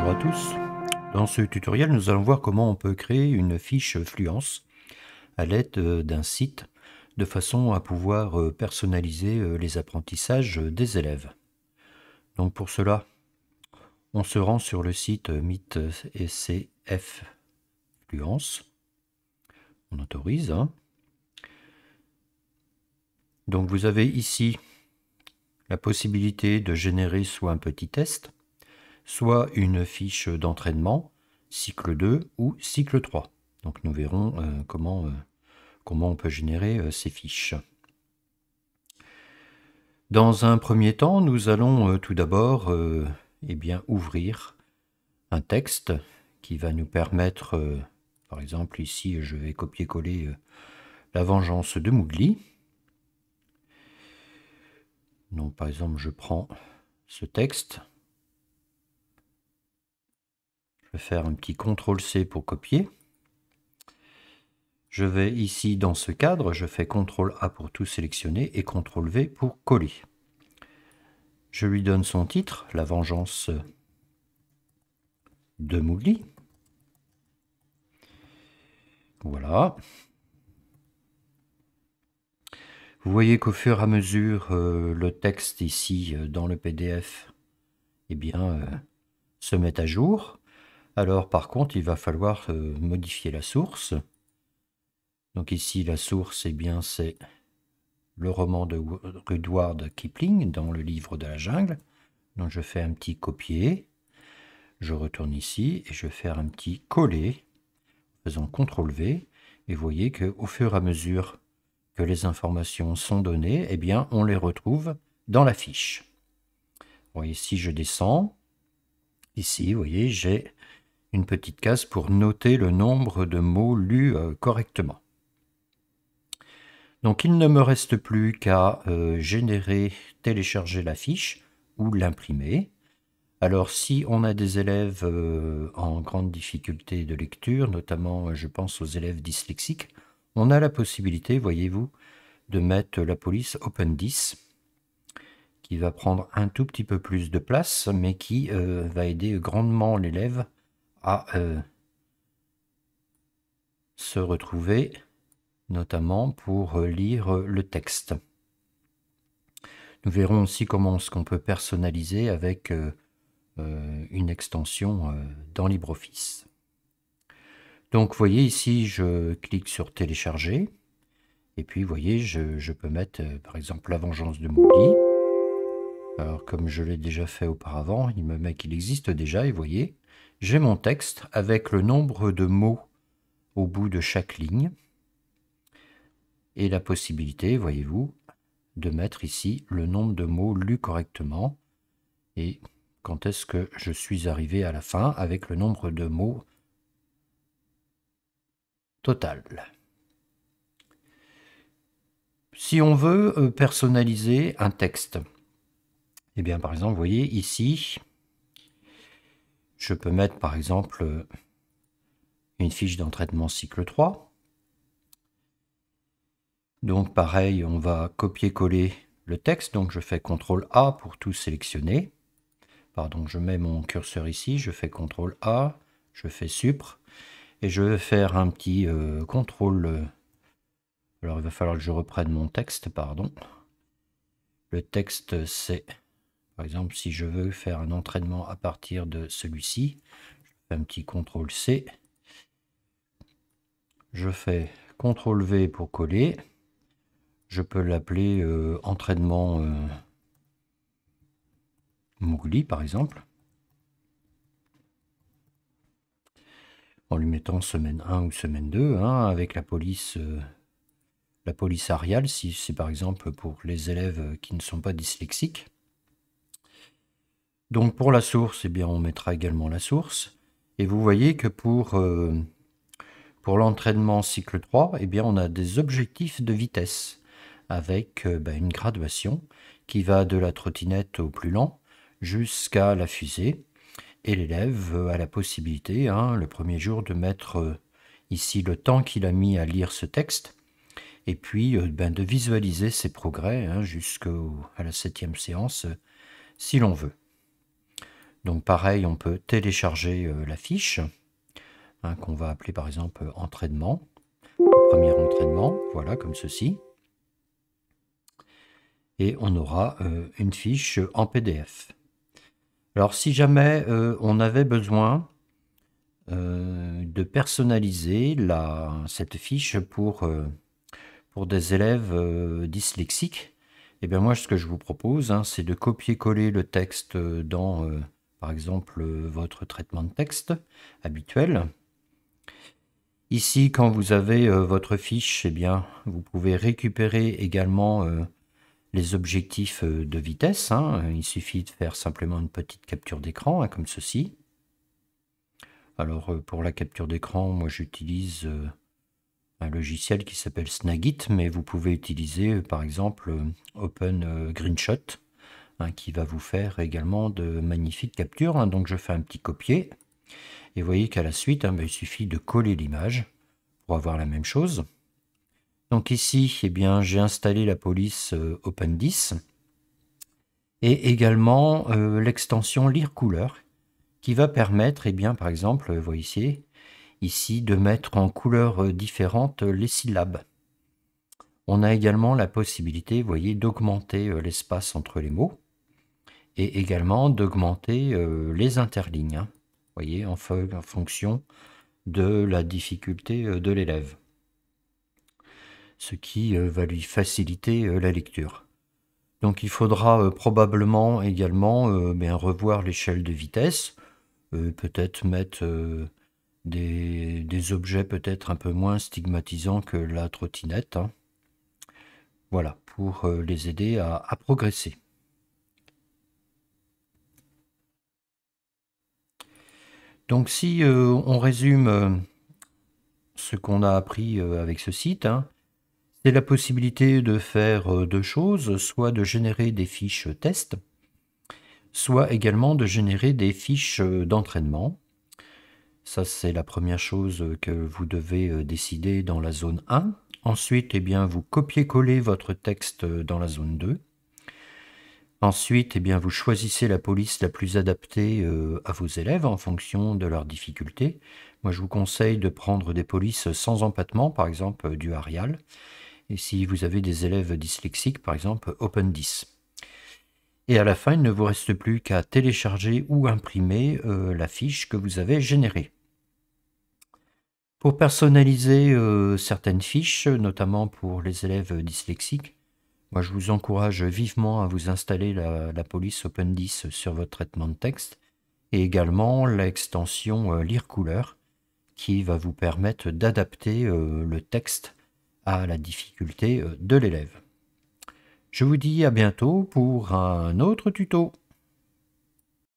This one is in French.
Bonjour à tous. Dans ce tutoriel, nous allons voir comment on peut créer une fiche Fluence à l'aide euh, d'un site de façon à pouvoir euh, personnaliser euh, les apprentissages des élèves. Donc pour cela, on se rend sur le site et On autorise. Hein. Donc vous avez ici la possibilité de générer soit un petit test, soit une fiche d'entraînement, cycle 2 ou cycle 3. Donc nous verrons euh, euh, comment, on peut générer euh, ces fiches. Dans un premier temps, nous allons tout d'abord eh bien, ouvrir un texte qui va nous permettre, par exemple ici je vais copier-coller La vengeance de Mougli. Donc par exemple je prends ce texte, vais faire un petit CTRL-C pour copier. Je vais ici dans ce cadre, je fais CTRL-A pour tout sélectionner et CTRL-V pour coller. Je lui donne son titre, La vengeance de Mouli. Voilà. Vous voyez qu'au fur et à mesure, euh, le texte ici euh, dans le PDF eh bien, euh, se met à jour. Alors par contre, il va falloir euh, modifier la source. Donc ici, la source, eh bien, c'est le roman de Rudward Kipling dans le livre de la jungle. Donc je fais un petit copier, je retourne ici et je fais un petit coller en faisant CTRL V. Et vous voyez qu'au fur et à mesure que les informations sont données, eh bien, on les retrouve dans la fiche. voyez, si je descends, ici, vous voyez, j'ai une petite case pour noter le nombre de mots lus euh, correctement. Donc il ne me reste plus qu'à euh, générer, télécharger la fiche ou l'imprimer. Alors si on a des élèves euh, en grande difficulté de lecture, notamment je pense aux élèves dyslexiques, on a la possibilité, voyez-vous, de mettre la police Open 10 qui va prendre un tout petit peu plus de place mais qui va aider grandement l'élève euh, se retrouver, notamment pour euh, lire euh, le texte. Nous verrons aussi comment ce qu'on peut personnaliser avec une extension dans LibreOffice. Donc vous voyez ici, je clique sur télécharger. Et puis vous voyez, je, peux mettre par exemple la vengeance de Moody. Alors comme je l'ai déjà fait auparavant, il me met qu'il existe déjà et vous voyez, j'ai mon texte avec le nombre de mots au bout de chaque ligne et la possibilité, voyez-vous, de mettre ici le nombre de mots lus correctement et quand est-ce que je suis arrivé à la fin avec le nombre de mots total. Si on veut euh, personnaliser un texte, eh bien par exemple, vous voyez ici, je peux mettre par exemple une fiche d'entraînement cycle 3. Donc pareil, on va copier-coller le texte. Donc je fais CTRL A pour tout sélectionner. Pardon, je mets mon curseur ici, je fais CTRL A, je fais SUPRE. Et je vais faire un petit euh, CTRL. Euh, alors il va falloir que je reprenne mon texte, pardon. Le texte c'est par exemple, si je veux faire un entraînement à partir de celui-ci, je fais un petit CTRL C. Je fais CTRL V pour coller. Je peux l'appeler euh, entraînement euh, par exemple. En lui mettant semaine 1 ou semaine 2, hein, avec la police, euh, la police ariale, si c'est par exemple pour les élèves qui ne sont pas dyslexiques. Donc pour la source, eh bien, on mettra également la source. Et vous voyez que pour, euh, pour l'entraînement cycle 3, eh bien, on a des objectifs de vitesse avec euh, bah, une graduation qui va de la trottinette au plus lent jusqu'à la fusée. Et l'élève a la possibilité, hein, le premier jour, de mettre euh, ici le temps qu'il a mis à lire ce texte et puis ben, de visualiser ses progrès hein, jusqu'à la septième séance si l'on veut. Donc pareil, on peut télécharger euh, la fiche hein, qu'on va appeler par exemple euh, entraînement. Premier entraînement, voilà comme ceci. Et on aura euh, une fiche en PDF. Alors si jamais on avait besoin de personnaliser cette fiche pour, pour des élèves dyslexiques, et eh bien moi ce que je vous propose, hein, c'est de copier-coller le texte dans exemple euh, votre traitement de texte habituel. Ici, quand vous avez euh, votre fiche, eh bien, vous pouvez récupérer également euh, les objectifs de vitesse. Hein. Il suffit de faire simplement une petite capture d'écran, hein, comme ceci. Alors, pour la capture d'écran, moi j'utilise un logiciel qui s'appelle Snagit, mais vous pouvez utiliser, par exemple, Open Greenshot Hein, qui va vous faire également de magnifiques captures. Hein. Donc je fais un petit copier. Et vous voyez qu'à la suite, hein, bah, il suffit de coller l'image pour avoir la même chose. Donc ici, eh bien, j'ai installé la police euh, OpenDIS. et également euh, l'extension Lire couleur qui va permettre, eh bien, par exemple, vous voyez ici, ici, de mettre en couleurs euh, différentes les syllabes. On a également la possibilité, voyez, d'augmenter l'espace entre les mots et également d'augmenter euh, les interlignes, hein. voyez, en, en fonction de la difficulté euh, de l'élève, ce qui euh, va lui faciliter la lecture. Donc il faudra probablement également bien, revoir l'échelle de vitesse, peut-être mettre des, objets peut-être un peu moins stigmatisants que la trottinette. Hein. Voilà, pour les aider à progresser. Donc si euh, on résume euh, ce qu'on a appris euh, avec ce site, hein, c'est la possibilité de faire deux choses, soit de générer des fiches test, soit également de générer des fiches d'entraînement. Ça, c'est la première chose que vous devez décider dans la zone 1. Ensuite, eh bien, vous copiez-collez votre texte dans la zone 2. Ensuite, eh bien, vous choisissez la police la plus adaptée euh, à vos élèves en fonction de leurs difficultés. Moi, je vous conseille de prendre des polices sans empattement, par exemple euh, du Arial. Et si vous avez des élèves dyslexiques, par exemple Open Et à la fin, il ne vous reste plus qu'à télécharger ou imprimer euh, la fiche que vous avez générée. Pour personnaliser certaines fiches, notamment pour les élèves dyslexiques, moi, je vous encourage vivement à vous installer la, police Open sur votre traitement de texte et également l'extension euh, Lire couleur qui va vous permettre d'adapter euh, le texte à la difficulté euh, de l'élève. Je vous dis à bientôt pour un autre tuto.